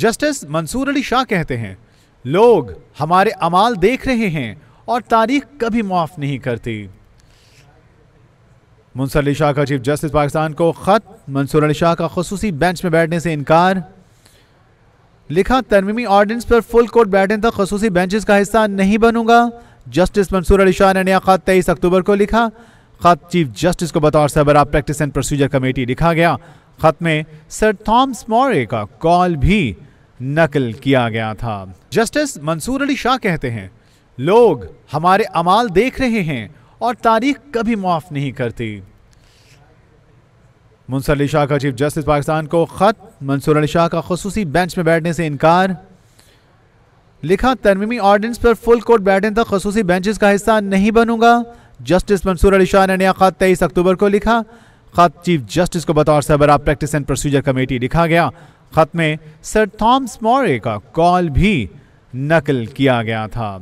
justice Mansoor Ali Shah कहते हैं लोग हमारे अमाल देख रहे हैं और तारीख कभी माफ़ नहीं करती मंसूर अली शाह का चीफ जस्टिस पाकिस्तान को ख़त मंसूर अली शाह का खसूसी बेंच में बैठने से इनकार लिखा तरमीमी ऑर्डिनेंस पर फुल कोर्ट बैठने तक खसूसी बेंचेस का हिस्सा नहीं बनूंगा जस्टिस मंसूर अली शाह ने नया खत तेईस अक्टूबर को लिखा खत चीफ जस्टिस को बतौर सबर प्रैक्टिस एंड प्रोसीजर कमेटी लिखा गया खत में सर थॉम्स मॉरे का कॉल भी नकल किया गया था जस्टिस मंसूर अली शाह कहते हैं लोग हमारे अमाल देख रहे हैं और तारीख कभी माफ़ नहीं करती मंसूर अली शाह का चीफ जस्टिस पाकिस्तान को ख़त मंसूर अली शाह का खसूसी बेंच में बैठने से इनकार लिखा तरमीमी ऑर्डिनेंस पर फुल कोर्ट बैठने तक खसूसी बेंचेस का हिस्सा नहीं बनूंगा जस्टिस मंसूर अली शाह ने नया खत तेईस अक्टूबर को लिखा खत चीफ जस्टिस को बतौर आप प्रैक्टिस एंड प्रोसीजर कमेटी लिखा गया ख़त में सर थॉमस मॉरे का कॉल भी नकल किया गया था